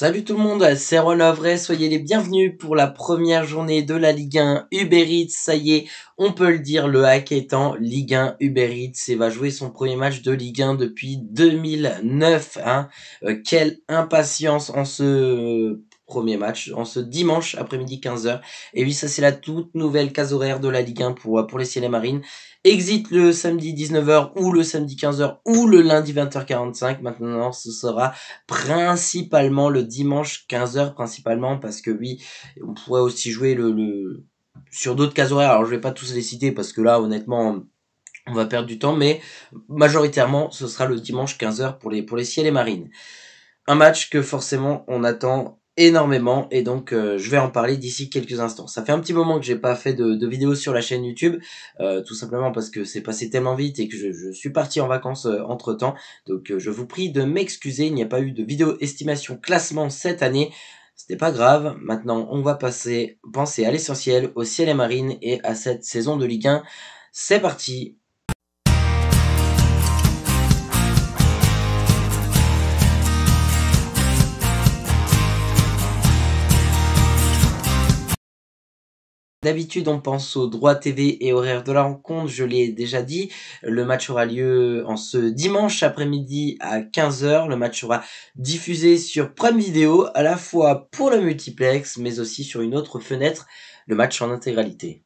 Salut tout le monde, c'est Roland Vray. soyez les bienvenus pour la première journée de la Ligue 1 Uber Eats, ça y est, on peut le dire, le hack étant Ligue 1 Uber Eats et va jouer son premier match de Ligue 1 depuis 2009. Hein. Euh, quelle impatience en ce premier match en ce dimanche après-midi 15h. Et oui, ça c'est la toute nouvelle case horaire de la Ligue 1 pour, pour les Ciel Marines. Exit le samedi 19h ou le samedi 15h ou le lundi 20h45. Maintenant, ce sera principalement le dimanche 15h principalement parce que oui, on pourrait aussi jouer le, sur d'autres cases horaires. Alors je vais pas tous les citer parce que là honnêtement on va perdre du temps, mais majoritairement ce sera le dimanche 15h pour les, pour les ciels et marines. Un match que forcément on attend énormément et donc euh, je vais en parler d'ici quelques instants. Ça fait un petit moment que j'ai pas fait de, de vidéo sur la chaîne YouTube, euh, tout simplement parce que c'est passé tellement vite et que je, suis parti en vacances euh, entre temps. Donc je vous prie de m'excuser, il n'y a pas eu de vidéo estimation classement cette année. C'était pas grave, maintenant on va passer, penser à l'essentiel, au ciel et marine et à cette saison de Ligue 1. C'est parti, D'habitude, on pense au droit TV et horaire de la rencontre, je l'ai déjà dit. Le match aura lieu en ce dimanche après-midi à 15h. Le match sera diffusé sur Prime Vidéo, à la fois pour le multiplex, mais aussi sur une autre fenêtre, le match en intégralité.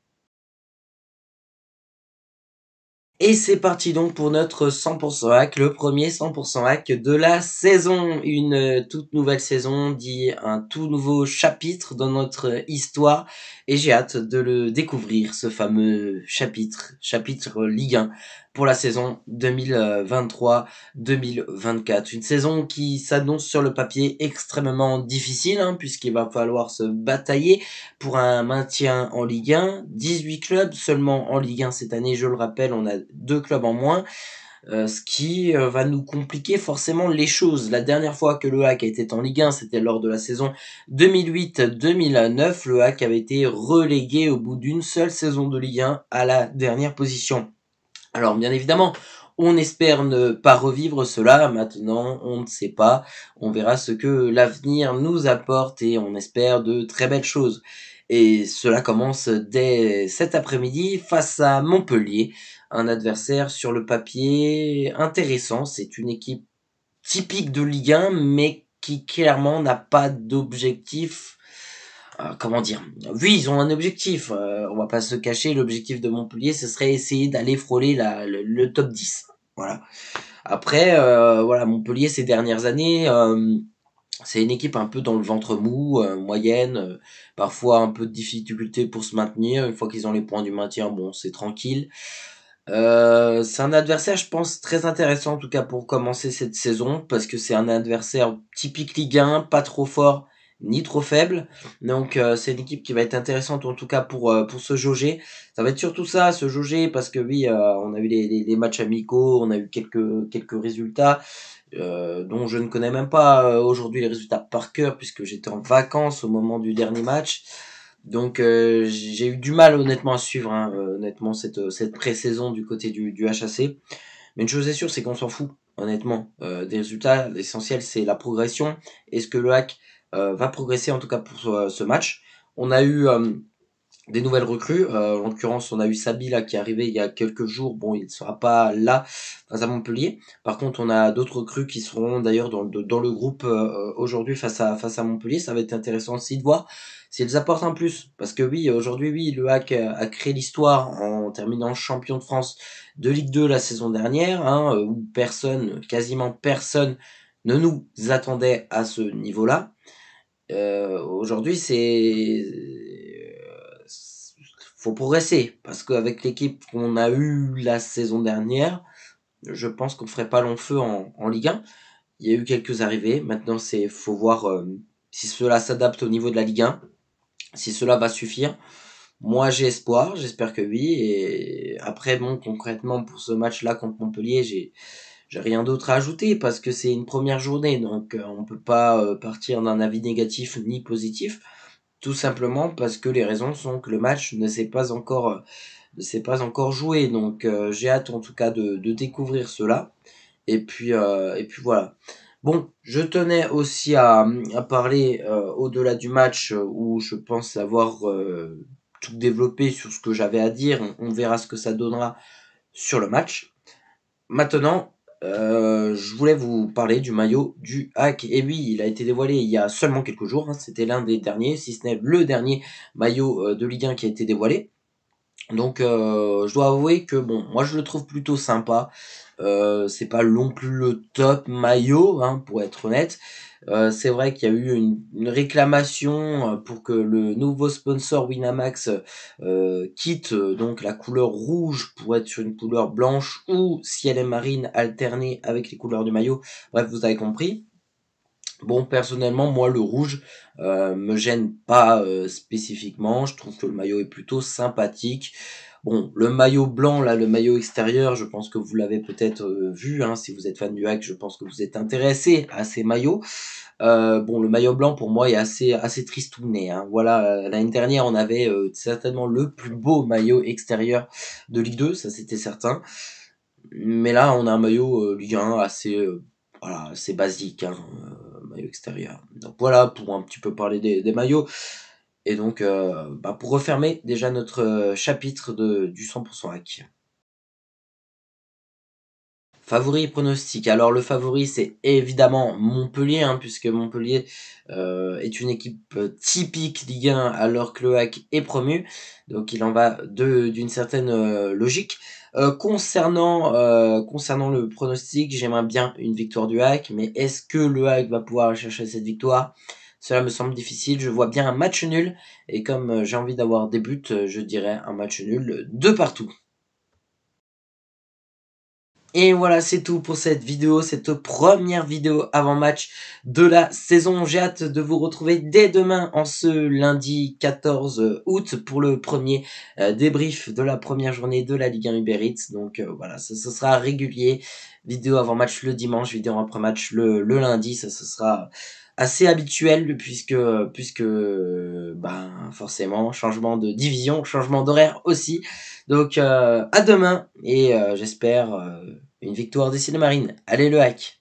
Et c'est parti donc pour notre 100% hack, le premier 100% hack de la saison. Une euh, toute nouvelle saison dit un tout nouveau chapitre dans notre histoire et j'ai hâte de le découvrir, ce fameux chapitre, chapitre Ligue 1 pour la saison 2023-2024. Une saison qui s'annonce sur le papier extrêmement difficile, hein, puisqu'il va falloir se batailler pour un maintien en Ligue 1. 18 clubs seulement en Ligue 1 cette année, je le rappelle, on a deux clubs en moins. Euh, ce qui euh, va nous compliquer forcément les choses. La dernière fois que le hack été en Ligue 1, c'était lors de la saison 2008-2009. Le hack avait été relégué au bout d'une seule saison de Ligue 1 à la dernière position. Alors bien évidemment, on espère ne pas revivre cela. Maintenant, on ne sait pas. On verra ce que l'avenir nous apporte et on espère de très belles choses. Et cela commence dès cet après-midi face à Montpellier, un adversaire sur le papier intéressant. C'est une équipe typique de Ligue 1, mais qui clairement n'a pas d'objectif euh, comment dire Oui, ils ont un objectif. Euh, on va pas se cacher. L'objectif de Montpellier, ce serait essayer d'aller frôler le, top 10. Voilà. Après, euh, voilà, Montpellier ces dernières années c'est une équipe un peu dans le ventre mou, moyenne, parfois un peu de difficulté pour se maintenir. Une fois qu'ils ont les points du maintien, bon, c'est tranquille. c'est un adversaire, je pense, très intéressant en tout cas pour commencer cette saison, parce que c'est un adversaire typique Ligue 1, pas trop fort, ni trop faible. Donc euh, c'est une équipe qui va être intéressante en tout cas pour, euh, pour se jauger. Ça va être surtout ça, se jauger, parce que oui, euh, on a eu les, matchs amicaux, on a eu quelques, quelques résultats. dont je ne connais même pas aujourd'hui les résultats par cœur puisque j'étais en vacances au moment du dernier match. Donc j'ai eu du mal honnêtement à suivre hein, honnêtement cette, cette pré-saison du côté du, du HAC. Mais une chose est sûre, c'est qu'on s'en fout honnêtement des résultats. L'essentiel c'est la progression. Est-ce que le hack euh, va progresser en tout cas pour euh, ce, match. On a eu euh, des nouvelles recrues. en l'occurrence, on a eu Sabi qui est arrivé il y a quelques jours. Bon, il ne sera pas là face à Montpellier. Par contre, on a d'autres recrues qui seront d'ailleurs dans, le groupe aujourd'hui face à, face à Montpellier. Ça va être intéressant aussi de voir s'ils apportent un plus. Parce que oui, aujourd'hui, oui, le hack a créé l'histoire en terminant champion de France de Ligue 2 la saison dernière, hein, où personne, quasiment personne, ne nous attendait à ce niveau-là euh, aujourd'hui, c'est euh, faut progresser parce qu'avec l'équipe qu'on a eue la saison dernière, je pense qu'on ferait pas long feu en, Ligue 1. Il y a eu quelques arrivées. Maintenant, c'est faut voir euh, si cela s'adapte au niveau de la Ligue 1, si cela va suffire. Moi, j'ai espoir. J'espère que oui. Et après, bon, concrètement pour ce match-là contre Montpellier, j'ai j'ai rien d'autre à ajouter parce que c'est une première journée, donc euh, on ne peut pas euh, partir d'un avis négatif ni positif, tout simplement parce que les raisons sont que le match ne s'est pas encore euh, ne pas encore joué, donc j'ai hâte en tout cas de, découvrir cela. Et puis et puis voilà. Bon, je tenais aussi à, parler au-delà du match où je pense avoir tout développé sur ce que j'avais à dire. on verra ce que ça donnera sur le match. Maintenant, euh, je voulais vous parler du maillot du hack. Et oui, il a été dévoilé il y a seulement quelques jours. Hein. C'était l'un des derniers, si ce n'est le dernier maillot euh, de Ligue 1 qui a été dévoilé. Donc euh, je dois avouer que bon, moi je le trouve plutôt sympa. Euh, c'est pas non plus le top maillot, hein, pour être honnête. Euh, c'est vrai qu'il y a eu une, une, réclamation pour que le nouveau sponsor Winamax quitte donc la couleur rouge pour être sur une couleur blanche ou si elle est marine alternée avec les couleurs du maillot. Bref, vous avez compris. Bon, personnellement, moi, le rouge euh, me gêne pas euh, spécifiquement. Je trouve que le maillot est plutôt sympathique. Bon, le maillot blanc, là, le maillot extérieur, je pense que vous l'avez peut-être euh, vu. Hein, si vous êtes fan du hack, je pense que vous êtes intéressé à ces maillots. Euh, bon, le maillot blanc, pour moi, est assez, assez tristouné. Hein. Voilà, l'année dernière, on avait certainement le plus beau maillot extérieur de Ligue 2, ça c'était certain. Mais là, on a un maillot Ligue 1 assez, voilà, assez basique. Hein donc voilà pour un petit peu parler des, maillots. Et donc, euh, bah, pour refermer déjà notre euh, chapitre de, du 100% hack. Favori et pronostic. Alors le favori, c'est évidemment Montpellier, hein, puisque Montpellier euh, est une équipe euh, typique Ligue 1 alors que le hack est promu. Donc il en va d'une certaine euh, logique. concernant, concernant le pronostic, j'aimerais bien une victoire du hack, mais est-ce que le hack va pouvoir chercher cette victoire cela me semble difficile, je vois bien un match nul, et comme j'ai envie d'avoir des buts, je dirais un match nul de partout. Et voilà, c'est tout pour cette vidéo, cette première vidéo avant match de la saison. J'ai hâte de vous retrouver dès demain en ce lundi 14 août pour le premier euh, débrief de la première journée de la Ligue 1 Uber Eats. Donc euh, voilà, ce, sera régulier. Vidéo avant match le dimanche, vidéo après match le, le lundi. Ça, ce sera assez habituel puisque puisque ben forcément changement de division, changement d'horaire aussi. Donc euh, à demain et euh, j'espère euh, une victoire des Cinémarines. Allez le hack.